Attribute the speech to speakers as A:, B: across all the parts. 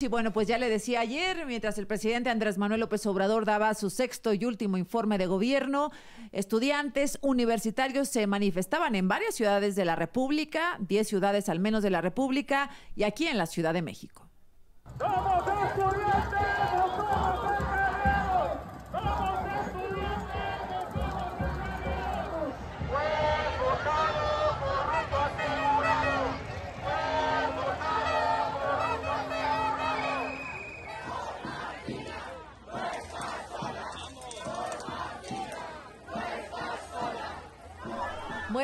A: Y bueno, pues ya le decía ayer, mientras el presidente Andrés Manuel López Obrador daba su sexto y último informe de gobierno, estudiantes universitarios se manifestaban en varias ciudades de la República, 10 ciudades al menos de la República, y aquí en la Ciudad de México.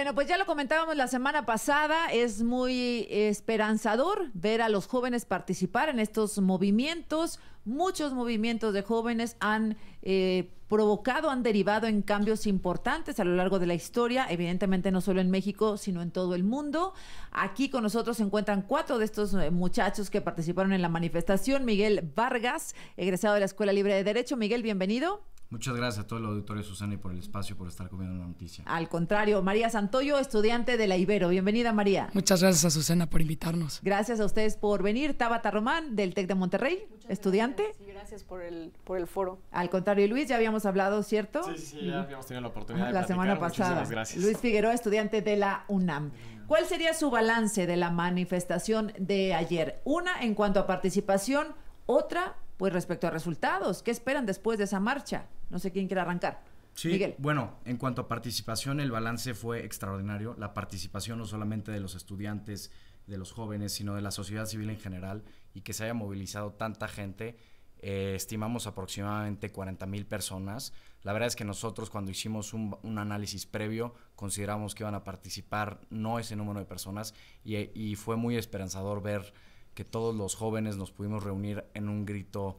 A: Bueno, pues ya lo comentábamos la semana pasada, es muy esperanzador ver a los jóvenes participar en estos movimientos. Muchos movimientos de jóvenes han eh, provocado, han derivado en cambios importantes a lo largo de la historia, evidentemente no solo en México, sino en todo el mundo. Aquí con nosotros se encuentran cuatro de estos eh, muchachos que participaron en la manifestación. Miguel Vargas, egresado de la Escuela Libre de Derecho. Miguel, bienvenido.
B: Muchas gracias a todos el auditorio, Susana, y por el espacio, por estar comiendo la noticia.
A: Al contrario, María Santoyo, estudiante de la Ibero. Bienvenida, María. Muchas gracias a Susana por invitarnos. Gracias a ustedes por venir. Tabata Román, del TEC de Monterrey, estudiante. Gracias. Sí,
C: gracias por el, por el foro.
A: Al contrario, Luis, ya habíamos hablado, ¿cierto? Sí, sí, ya
D: habíamos tenido la oportunidad. Ah, de la semana pasada. gracias.
A: Luis Figueroa, estudiante de la UNAM. ¿Cuál sería su balance de la manifestación de ayer? Una en cuanto a participación, otra pues respecto a resultados. ¿Qué esperan después de esa marcha? No sé quién quiere arrancar.
B: Sí, Miguel. bueno, en cuanto a participación, el balance fue extraordinario. La participación no solamente de los estudiantes, de los jóvenes, sino de la sociedad civil en general y que se haya movilizado tanta gente. Eh, estimamos aproximadamente 40 mil personas. La verdad es que nosotros cuando hicimos un, análisis previo consideramos que iban a participar no ese número de personas y fue muy esperanzador ver que todos los jóvenes nos pudimos reunir en un grito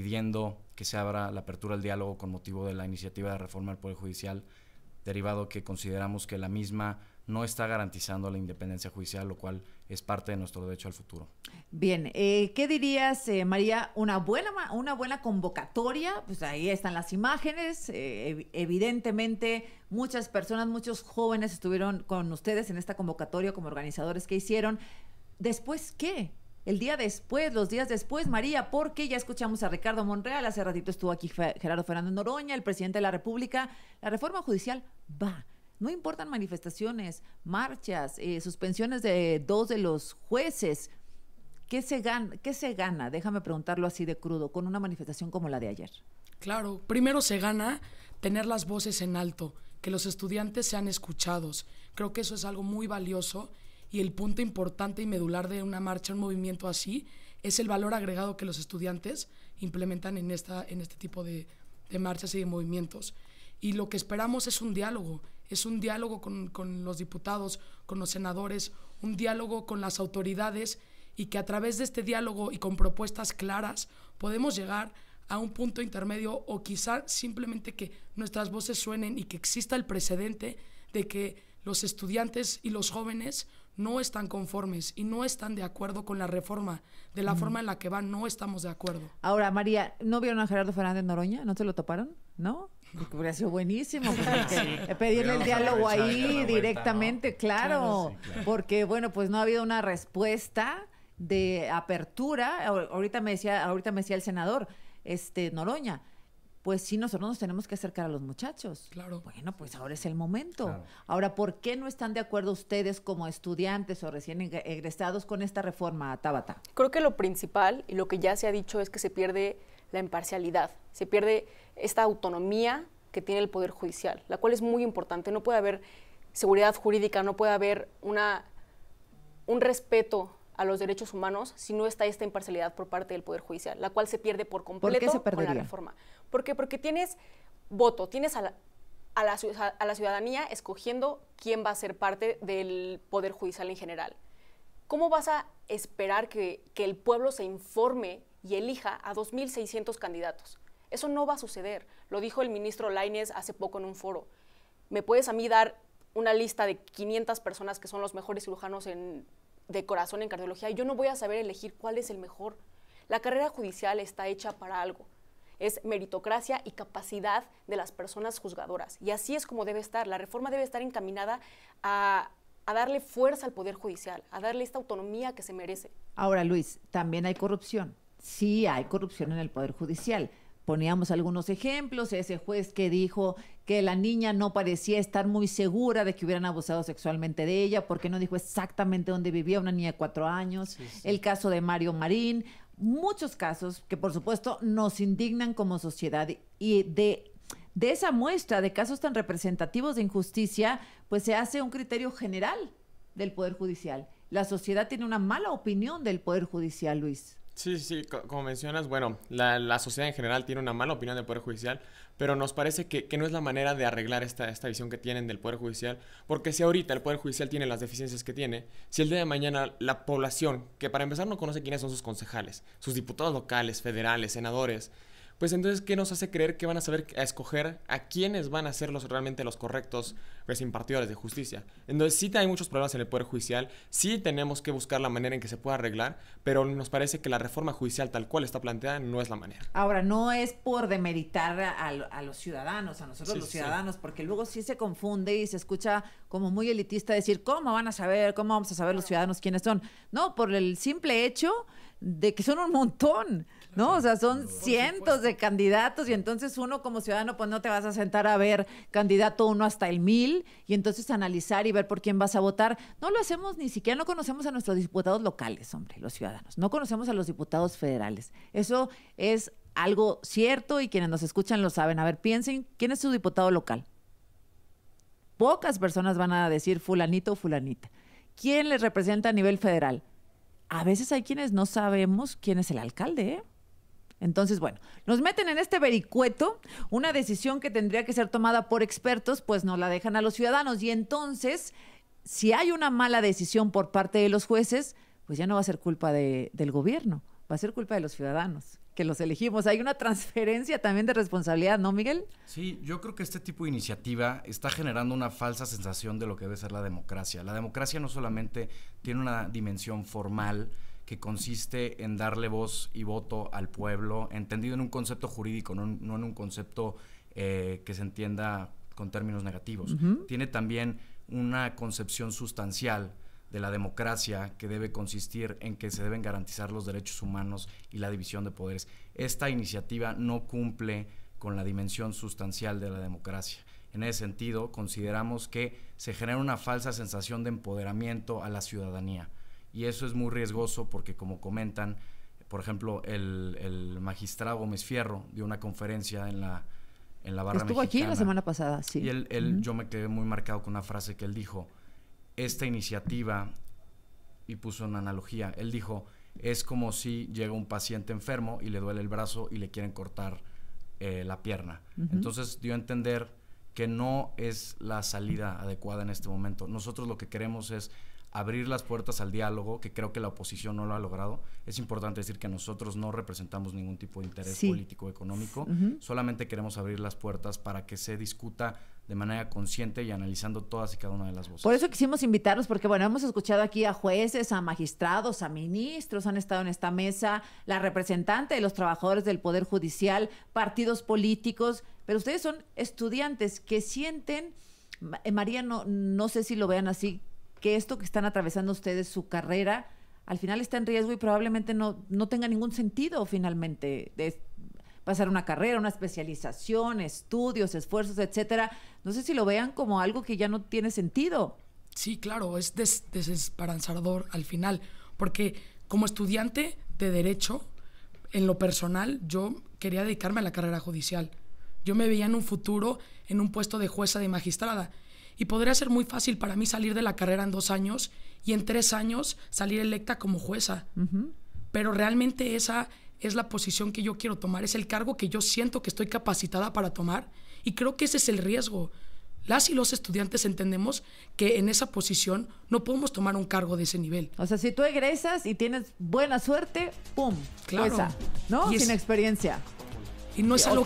B: pidiendo que se abra la apertura al diálogo con motivo de la iniciativa de reforma del Poder Judicial, derivado que consideramos que la misma no está garantizando
A: la independencia judicial,
B: lo cual es parte de nuestro derecho al futuro.
A: Bien, eh, ¿qué dirías, eh, María? Una buena, una buena convocatoria, pues ahí están las imágenes, eh, evidentemente muchas personas, muchos jóvenes estuvieron con ustedes en esta convocatoria como organizadores que hicieron. Después, ¿qué? el día después, los días después, María, porque ya escuchamos a Ricardo Monreal, hace ratito estuvo aquí Gerardo Fernández Noroña, el presidente de la República, la reforma judicial va. No importan manifestaciones, marchas, eh, suspensiones de dos de los jueces. se, gana, ¿Qué se gana, déjame preguntarlo así de crudo, con una manifestación como la de ayer?
E: Claro, primero se gana tener las voces en alto, que los estudiantes sean escuchados. Creo que eso es algo muy valioso y el punto importante y medular de una marcha, un movimiento así, es el valor agregado que los estudiantes implementan en, esta, en este tipo de, marchas y de movimientos. Y lo que esperamos es un diálogo, es un diálogo con, con los diputados, con los senadores, un diálogo con las autoridades y que a través de este diálogo y con propuestas claras podemos llegar a un punto intermedio o quizá simplemente que nuestras voces suenen y que exista el precedente de que los estudiantes y los jóvenes no están conformes y no están de acuerdo con la reforma. De la forma en la que va no estamos de acuerdo.
A: Ahora, María, ¿no vieron a Gerardo Fernández Noroña? ¿No te lo toparon? ¿No? Porque hubiera sido buenísimo. Pues, pedirle el diálogo ahí directamente, claro, claro. Porque, bueno, pues no ha habido una respuesta de apertura. Ahorita me decía, ahorita me decía el senador, este Noroña pues sí, nosotros nos tenemos que acercar a los muchachos. Claro. Bueno, pues ahora es el momento. Ahora, ¿por qué no están de acuerdo ustedes como estudiantes o recién egresados con esta reforma, a Tabata?
C: Creo que lo principal y lo que ya se ha dicho es que se pierde la imparcialidad, se pierde esta autonomía que tiene el Poder Judicial, la cual es muy importante. No puede haber seguridad jurídica, no puede haber una, un respeto a los derechos humanos si no está esta imparcialidad por parte del Poder Judicial, la cual se pierde por completo con la reforma. ¿Por qué? Porque tienes voto, tienes a la, ciudadanía escogiendo quién va a ser parte del Poder Judicial en general. ¿Cómo vas a esperar que, que el pueblo se informe y elija a 2.600 candidatos? Eso no va a suceder. Lo dijo el ministro Laines hace poco en un foro. ¿Me puedes a mí dar una lista de 500 personas que son los mejores cirujanos en de corazón en cardiología, yo no voy a saber elegir cuál es el mejor. La carrera judicial está hecha para algo. Es meritocracia y capacidad de las personas juzgadoras. Y así es como debe estar. La reforma debe estar encaminada a, a darle fuerza al Poder Judicial, a darle esta autonomía que se merece.
A: Ahora, Luis, también hay corrupción. Sí, hay corrupción en el Poder Judicial poníamos algunos ejemplos, ese juez que dijo que la niña no parecía estar muy segura de que hubieran abusado sexualmente de ella, porque no dijo exactamente dónde vivía una niña de cuatro años, el caso de Mario Marín, muchos casos que por supuesto nos indignan como sociedad y de de esa muestra de casos tan representativos de injusticia, pues se hace un criterio general del Poder Judicial. La sociedad tiene una mala opinión del Poder Judicial, Luis.
D: Sí, sí, como mencionas, bueno, la, sociedad en general tiene una mala opinión del Poder Judicial, pero nos parece que, que no es la manera de arreglar esta, esta, visión que tienen del Poder Judicial, porque si ahorita el Poder Judicial tiene las deficiencias que tiene, si el día de mañana la población, que para empezar no conoce quiénes son sus concejales, sus diputados locales, federales, senadores, pues entonces, ¿qué nos hace creer que van a saber a escoger a quiénes van a ser los, realmente los correctos pues, impartidores de justicia? Entonces, sí hay muchos problemas en el Poder Judicial, sí tenemos que buscar la manera en que se pueda arreglar, pero nos parece que la reforma judicial tal cual está planteada no es la manera.
A: Ahora, no es por demeritar a, los ciudadanos, a nosotros los ciudadanos, porque luego sí se confunde y se escucha como muy elitista decir, ¿cómo van a saber, cómo vamos a saber los ciudadanos quiénes son? No, por el simple hecho de que son un montón. ¿no? O sea, son cientos de candidatos y entonces uno como ciudadano pues no te vas a sentar a ver candidato uno hasta el mil y entonces analizar y ver por quién vas a votar. No lo hacemos ni siquiera, no conocemos a nuestros diputados locales, hombre, los ciudadanos, no conocemos a los diputados federales. Eso es algo cierto y quienes nos escuchan lo saben. A ver, piensen, ¿quién es su diputado local? Pocas personas van a decir fulanito o fulanita. ¿Quién les representa a nivel federal? A veces hay quienes no sabemos quién es el alcalde, ¿eh? Entonces, bueno, nos meten en este vericueto, una decisión que tendría que ser tomada por expertos, pues nos la dejan a los ciudadanos. Y entonces, si hay una mala decisión por parte de los jueces, pues ya no va a ser culpa de, del gobierno, va a ser culpa de los ciudadanos que los elegimos. Hay una transferencia también de responsabilidad, ¿no, Miguel?
B: Sí, yo creo que este tipo de iniciativa está generando una falsa sensación de lo que debe ser la democracia. La democracia no solamente tiene una dimensión formal, que consiste en darle voz y voto al pueblo, entendido en un concepto jurídico, no, en un concepto eh, que se entienda con términos negativos. Tiene también una concepción sustancial de la democracia que debe consistir en que se deben garantizar los derechos humanos y la división de poderes. Esta iniciativa no cumple con la dimensión sustancial de la democracia. En ese sentido, consideramos que se genera una falsa sensación de empoderamiento a la ciudadanía y eso es muy riesgoso porque como comentan, por ejemplo, el, el magistrado Gómez Fierro dio una conferencia en la, en la barra Estuvo mexicana, aquí la semana pasada, sí. Y él, yo me quedé muy marcado con una frase que él dijo, esta iniciativa, y puso una analogía, él dijo, es como si llega un paciente enfermo y le duele el brazo y le quieren cortar eh, la pierna. Entonces dio a entender que no es la salida adecuada en este momento. Nosotros lo que queremos es abrir las puertas al diálogo, que creo que la oposición no lo ha logrado. Es importante decir que nosotros no representamos ningún tipo de interés político político económico, solamente queremos abrir las puertas para que se discuta de manera consciente y analizando todas y cada una de las voces. Por eso
A: quisimos invitarlos, porque bueno, hemos escuchado aquí a jueces, a magistrados, a ministros, han estado en esta mesa, la representante de los trabajadores del Poder Judicial, partidos políticos, pero ustedes son estudiantes que sienten, eh, María, no, no sé si lo vean así, que esto que están atravesando ustedes, su carrera, al final está en riesgo y probablemente no, tenga ningún sentido finalmente de pasar una carrera, una especialización, estudios, esfuerzos, etcétera. No sé si lo vean como algo que ya no tiene sentido. Sí, claro, es des
E: desesperanzador al final, porque como estudiante de derecho, en lo personal, yo quería dedicarme a la carrera judicial. Yo me veía en un futuro en un puesto de jueza de magistrada y podría ser muy fácil para mí salir de la carrera en dos años y en tres años salir electa como jueza. Pero realmente esa es la posición que yo quiero tomar, es el cargo que yo siento que estoy capacitada para tomar y creo que ese es el riesgo. Las y los estudiantes entendemos que en esa posición no podemos tomar
A: un cargo de ese nivel. O sea, si tú egresas y tienes buena suerte, ¡pum! Jueza, ¿No? Sin experiencia. Y no es algo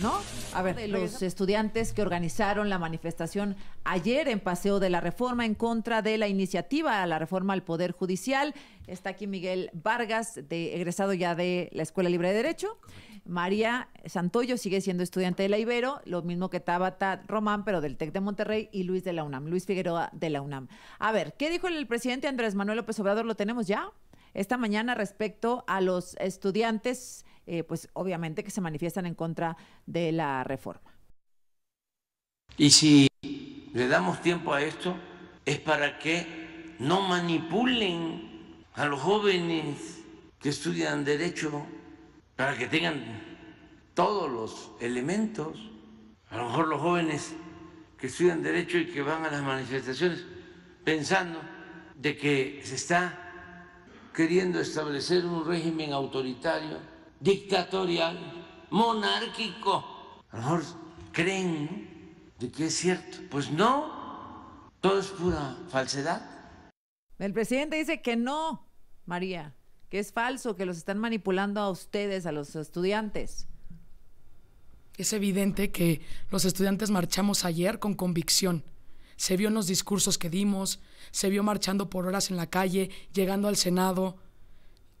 A: ¿no? A ver, los estudiantes que organizaron la manifestación ayer en Paseo de la Reforma en contra de la iniciativa a la reforma al Poder Judicial. Está aquí Miguel Vargas, de, egresado ya de la Escuela Libre de Derecho. María Santoyo sigue siendo estudiante de la Ibero, lo mismo que Tabata Román, pero del TEC de Monterrey, y Luis de la UNAM, Luis Figueroa de la UNAM. A ver, ¿qué dijo el presidente Andrés Manuel López Obrador? ¿Lo tenemos ya? Esta mañana respecto a los estudiantes eh, pues obviamente que se manifiestan en contra de la reforma.
B: Y si le damos tiempo a esto, es para que no manipulen a los jóvenes que estudian derecho, para que tengan todos los elementos. A lo mejor los jóvenes que estudian derecho y que van a las manifestaciones pensando de que se está queriendo establecer un régimen autoritario dictatorial, monárquico. A lo mejor creen de que es cierto. Pues no, todo es pura falsedad.
A: El presidente dice que no, María, que es falso, que los están manipulando a ustedes, a los estudiantes.
E: Es evidente que los estudiantes marchamos ayer con convicción. Se vio en los discursos que dimos, se vio marchando por horas en la calle, llegando al Senado.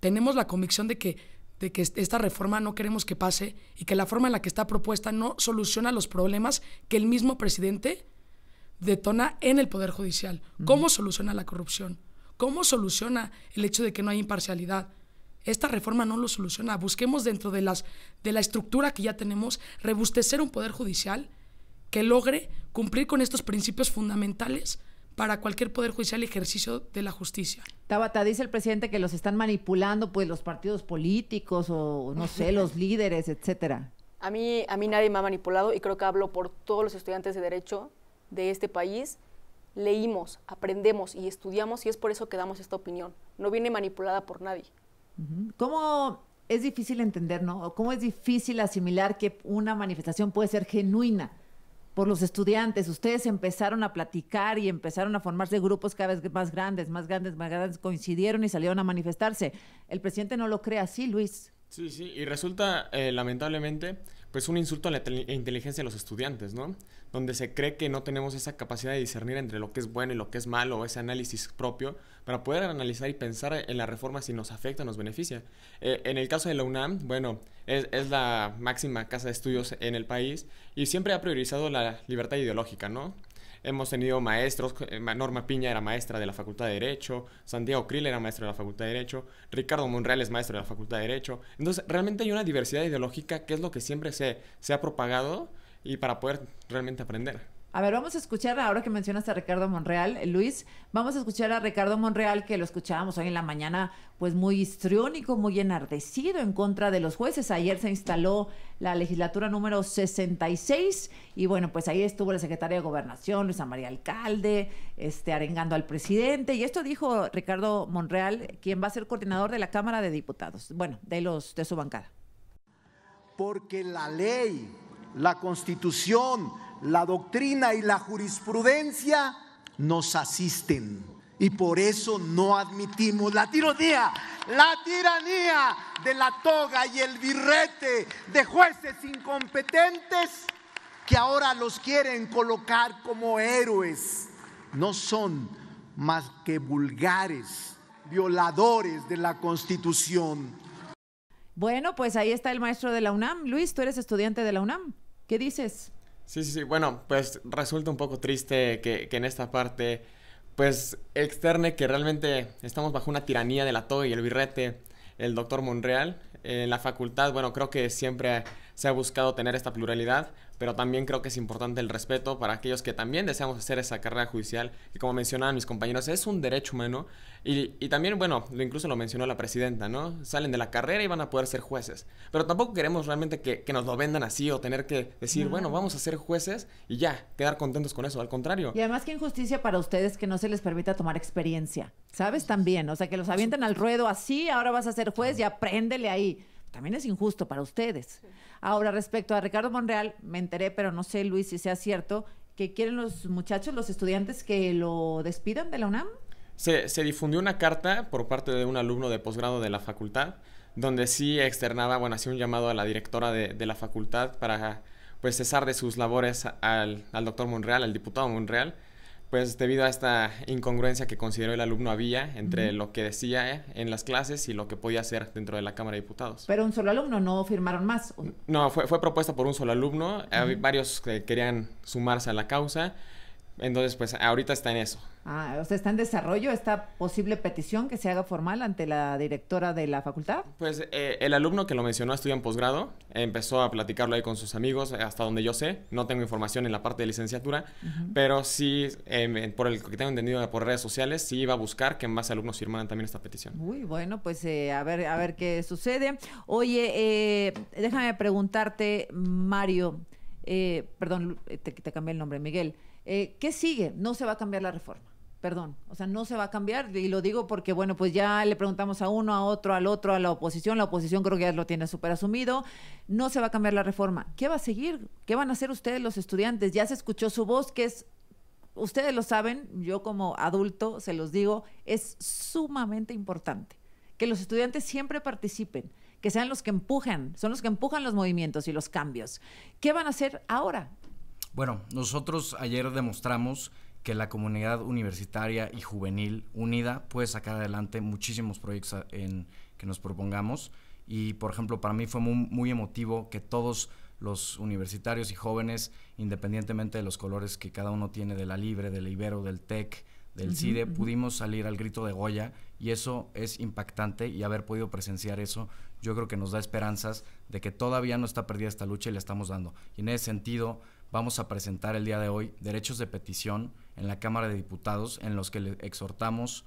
E: Tenemos la convicción de que de que esta reforma no queremos que pase y que la forma en la que está propuesta no soluciona los problemas que el mismo presidente detona en el Poder Judicial. ¿Cómo soluciona la corrupción? ¿Cómo soluciona el hecho de que no hay imparcialidad? Esta reforma no lo soluciona. Busquemos dentro de, las, de la estructura que ya tenemos rebustecer un Poder Judicial que logre cumplir con estos principios fundamentales para cualquier poder judicial y ejercicio
A: de la justicia. Tabata, dice el presidente que los están manipulando pues los partidos políticos o no sé, los líderes, etcétera.
C: A mí, a mí nadie me ha manipulado y creo que hablo por todos los estudiantes de derecho de este país. Leímos, aprendemos y estudiamos y es por eso que damos esta opinión. No viene manipulada por nadie.
A: ¿Cómo es difícil entender, no? ¿Cómo es difícil asimilar que una manifestación puede ser genuina? por los estudiantes. Ustedes empezaron a platicar y empezaron a formarse grupos cada vez más grandes, más grandes, más grandes, coincidieron y salieron a manifestarse. El presidente no lo cree así, Luis.
D: Sí, sí, y resulta, eh, lamentablemente, pues un insulto a la inteligencia de los estudiantes, ¿no? Donde se cree que no tenemos esa capacidad de discernir entre lo que es bueno y lo que es malo, ese análisis propio, para poder analizar y pensar en la reforma si nos afecta o nos beneficia. Eh, en el caso de la UNAM, bueno, es, es, la máxima casa de estudios en el país y siempre ha priorizado la libertad ideológica, ¿no? Hemos tenido maestros, eh, Norma Piña era maestra de la Facultad de Derecho, Santiago Krill era maestro de la Facultad de Derecho, Ricardo Monreal es maestro de la Facultad de Derecho. Entonces, realmente hay una diversidad ideológica que es lo que siempre se, se ha propagado y para poder realmente aprender.
A: A ver, vamos a escuchar, ahora que mencionas a Ricardo Monreal, eh, Luis, vamos a escuchar a Ricardo Monreal, que lo escuchábamos hoy en la mañana, pues muy histriónico, muy enardecido en contra de los jueces. Ayer se instaló la legislatura número 66 y bueno, pues ahí estuvo la secretaria de Gobernación, Luisa María Alcalde, este, arengando al presidente. Y esto dijo Ricardo Monreal, quien va a ser coordinador de la Cámara de Diputados, bueno, de, los, de su bancada.
B: Porque la ley, la constitución la doctrina y la jurisprudencia nos asisten. Y por eso no admitimos la tiranía, la tiranía de la toga y el birrete de jueces incompetentes que ahora los quieren colocar como héroes. No son más que vulgares, violadores de la Constitución.
A: Bueno, pues ahí está el maestro de la UNAM. Luis, tú eres estudiante de la UNAM. ¿Qué dices?
D: Sí, sí, sí. Bueno, pues resulta un poco triste que, en esta parte, pues externe que realmente estamos bajo una tiranía de la y el birrete, el doctor Monreal. En eh, la facultad, bueno, creo que siempre se ha buscado tener esta pluralidad, pero también creo que es importante el respeto para aquellos que también deseamos hacer esa carrera judicial, y como mencionaban mis compañeros, es un derecho humano, y, también, bueno, incluso lo mencionó la presidenta, ¿no? Salen de la carrera y van a poder ser jueces, pero tampoco queremos realmente que, nos lo vendan así o tener que decir, bueno, vamos a ser jueces y ya, quedar contentos con eso, al contrario. Y
A: además que injusticia para ustedes que no se les permita tomar experiencia, ¿sabes? También, o sea, que los avienten al ruedo así, ahora vas a ser juez y apréndele ahí también es injusto para ustedes. Ahora, respecto a Ricardo Monreal, me enteré, pero no sé, Luis, si sea cierto, que quieren los muchachos, los estudiantes, que lo despidan de la UNAM.
D: Se, se difundió una carta por parte de un alumno de posgrado de la facultad, donde sí externaba, bueno, hacía un llamado a la directora de, la facultad para pues cesar de sus labores al, al doctor Monreal, al diputado Monreal, pues debido a esta incongruencia que consideró el alumno había entre lo que decía eh, en las clases y lo que podía hacer dentro de la Cámara de Diputados. Pero un
A: solo alumno, ¿no firmaron más?
D: No, fue, propuesta por un solo alumno, Había varios que eh, querían sumarse a la causa, entonces, pues ahorita está en eso.
A: Ah, o sea, está en desarrollo esta posible petición que se haga formal ante la directora de la facultad.
D: Pues eh, el alumno que lo mencionó estudia en posgrado, empezó a platicarlo ahí con sus amigos, eh, hasta donde yo sé, no tengo información en la parte de licenciatura, pero sí, eh, por el que tengo entendido por redes sociales, sí iba a buscar que más alumnos firmaran también esta petición.
A: Uy, bueno, pues a, ver, a ver qué sucede. Oye, déjame preguntarte, Mario, perdón, te cambié el nombre, Miguel. Eh, ¿Qué sigue? No se va a cambiar la reforma. Perdón, o sea, no se va a cambiar, y lo digo porque, bueno, pues ya le preguntamos a uno, a otro, al otro, a la oposición, la oposición creo que ya lo tiene súper asumido, no se va a cambiar la reforma. ¿Qué va a seguir? ¿Qué van a hacer ustedes los estudiantes? Ya se escuchó su voz, que es ustedes lo saben, yo como adulto se los digo, es sumamente importante que los estudiantes siempre participen, que sean los que empujan, son los que empujan los movimientos y los cambios. ¿Qué van a hacer ahora?
B: Bueno, nosotros ayer demostramos que la comunidad universitaria y juvenil unida puede sacar adelante muchísimos proyectos que nos propongamos. Y, por ejemplo, para mí fue muy, emotivo que todos los universitarios y jóvenes, independientemente de los colores que cada uno tiene de la Libre, del Ibero, del TEC, del CIDE, pudimos salir al grito de Goya y eso es impactante y haber podido presenciar eso, yo creo que nos da esperanzas de que todavía no está perdida esta lucha y la estamos dando. Y en ese sentido, vamos a presentar el día de hoy derechos de petición en la Cámara de Diputados en los que le exhortamos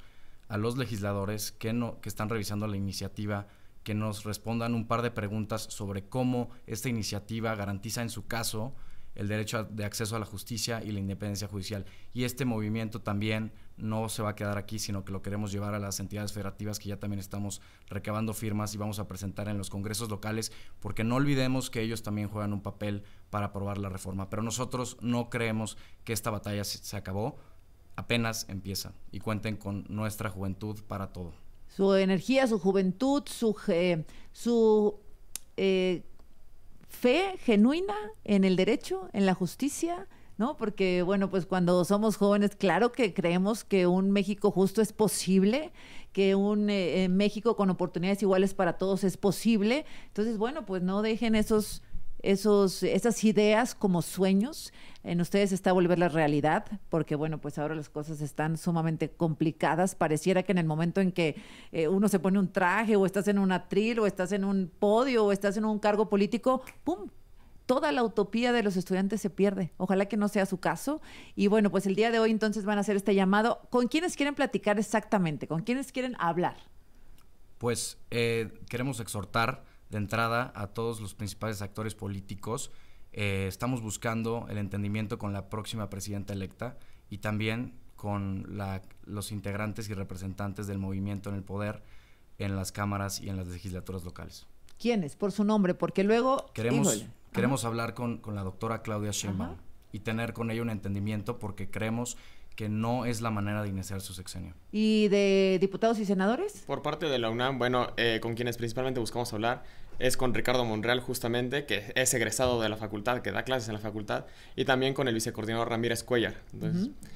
B: a los legisladores que, no, que están revisando la iniciativa que nos respondan un par de preguntas sobre cómo esta iniciativa garantiza en su caso el derecho de acceso a la justicia y la independencia judicial. Y este movimiento también no se va a quedar aquí, sino que lo queremos llevar a las entidades federativas que ya también estamos recabando firmas y vamos a presentar en los congresos locales, porque no olvidemos que ellos también juegan un papel para aprobar la reforma. Pero nosotros no creemos que esta batalla se, acabó, apenas empieza y cuenten con nuestra juventud para todo.
A: Su energía, su juventud, su, eh, su eh, fe genuina en el derecho, en la justicia, ¿no? Porque, bueno, pues cuando somos jóvenes, claro que creemos que un México justo es posible, que un eh, eh, México con oportunidades iguales para todos es posible. Entonces, bueno, pues no dejen esos esos, esas ideas como sueños. En ustedes está volver la realidad, porque bueno, pues ahora las cosas están sumamente complicadas. Pareciera que en el momento en que eh, uno se pone un traje o estás en un atril o estás en un podio o estás en un cargo político, ¡pum! toda la utopía de los estudiantes se pierde. Ojalá que no sea su caso. Y bueno, pues el día de hoy entonces van a hacer este llamado. ¿Con quiénes quieren platicar exactamente? ¿Con quiénes quieren hablar?
B: Pues eh, queremos exhortar de entrada a todos los principales actores políticos. Eh, estamos buscando el entendimiento con la próxima presidenta electa y también con la, los integrantes y representantes del movimiento en el poder en las cámaras y en las legislaturas locales.
A: ¿Quiénes? Por su nombre, porque luego... Queremos, queremos
B: hablar con, la doctora Claudia Sheinbaum y tener con ella un entendimiento porque creemos que no es la manera de iniciar su sexenio.
A: ¿Y de diputados y senadores?
D: Por parte de la UNAM, bueno, eh, con quienes principalmente buscamos hablar es con Ricardo Monreal justamente, que es egresado de la facultad, que da clases en la facultad, y también con el vicecoordinador Ramírez Cuellar.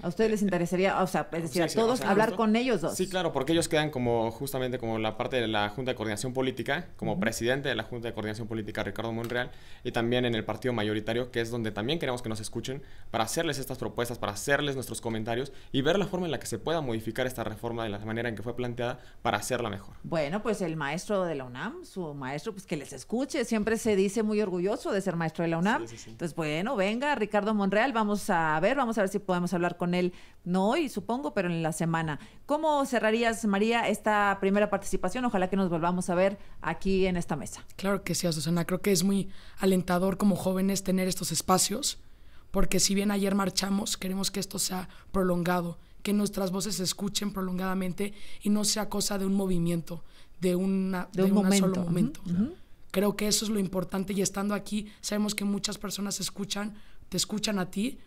A: ¿A ustedes les eh, interesaría, o sea, es decir, a todos hablar con ellos dos? Sí,
D: claro, porque ellos quedan como justamente como la parte de la Junta de Coordinación Política, como presidente de la Junta de Coordinación Política Ricardo Monreal, y también en el partido mayoritario, que es donde también queremos que nos escuchen para hacerles estas propuestas, para hacerles nuestros comentarios y ver la forma en la que se pueda modificar esta reforma de la manera en que fue planteada para hacerla mejor.
A: Bueno, pues el maestro de la UNAM, su maestro, pues que les escuche. Siempre se dice muy orgulloso de ser maestro de la UNAM. Entonces, bueno, venga, Ricardo Monreal, vamos a ver, vamos a ver si podemos hablar con él, no hoy, supongo, pero en la semana. ¿Cómo cerrarías, María, esta primera participación? Ojalá que nos volvamos a ver aquí en esta mesa. Claro
E: que sí, Azucena, Creo que es muy alentador como jóvenes tener estos espacios, porque si bien ayer marchamos, queremos que esto sea prolongado que nuestras voces se escuchen prolongadamente y no sea cosa de un movimiento, de, una, de, un momento. solo momento. Creo que eso es lo importante y estando aquí sabemos que muchas personas escuchan, te escuchan a ti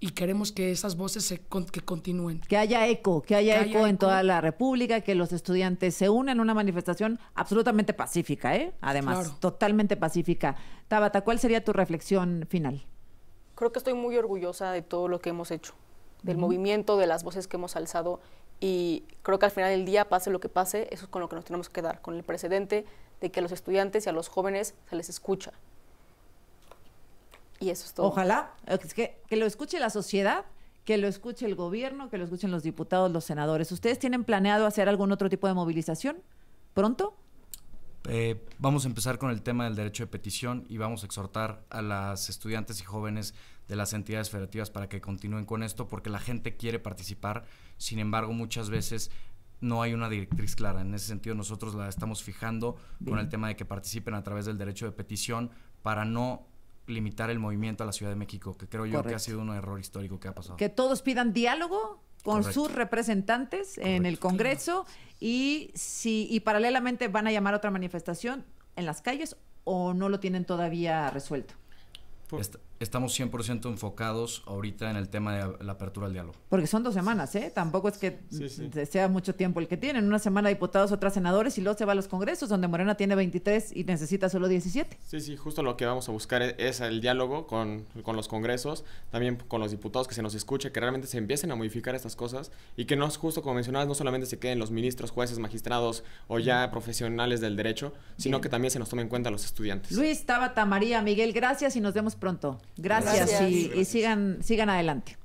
E: y queremos que esas voces se que continúen.
A: Que haya eco, que haya, eco, en toda la República, que los estudiantes se unan a una manifestación absolutamente pacífica, ¿eh? Además, totalmente pacífica. Tabata, ¿cuál sería tu reflexión final?
C: Creo que estoy muy orgullosa de todo lo que hemos hecho, del movimiento, de las voces que hemos alzado y creo que al final del día, pase lo que pase, eso es con lo que nos tenemos que dar con el precedente de que a los estudiantes y a los jóvenes se les escucha.
A: Y eso es todo. Ojalá eh, que, que lo escuche la sociedad, que lo escuche el gobierno, que lo escuchen los diputados, los senadores. ¿Ustedes tienen planeado hacer algún otro tipo de movilización pronto?
B: Eh, vamos a empezar con el tema del derecho de petición y vamos a exhortar a las estudiantes y jóvenes de las entidades federativas para que continúen con esto porque la gente quiere participar, sin embargo muchas veces no hay una directriz clara. En ese sentido, nosotros la estamos fijando con el tema de que participen a través del derecho de petición para no limitar el movimiento a la Ciudad de México, que creo yo que ha sido un error histórico que ha pasado. Que
A: todos pidan diálogo con sus representantes en el Congreso y si y paralelamente van a llamar a otra manifestación en las calles o no lo tienen todavía resuelto
B: estamos 100% enfocados ahorita en el tema de la apertura al diálogo.
A: Porque son dos semanas, ¿eh? Tampoco es que sea mucho tiempo el que tienen. Una semana diputados, otra senadores y luego se va a los congresos, donde Morena tiene 23 y necesita solo 17.
D: Sí, sí, justo lo que vamos a buscar e-, es, el diálogo con, los congresos, también con los diputados, que se nos escuche, que realmente se empiecen a modificar estas cosas y que no es justo, como mencionabas, no solamente se queden los ministros, jueces, magistrados o ya profesionales del derecho, sino que también se nos tomen en cuenta los estudiantes.
A: Luis Tabata, María, Miguel, gracias y nos vemos pronto. Gracias, Y, y, sigan, sigan adelante.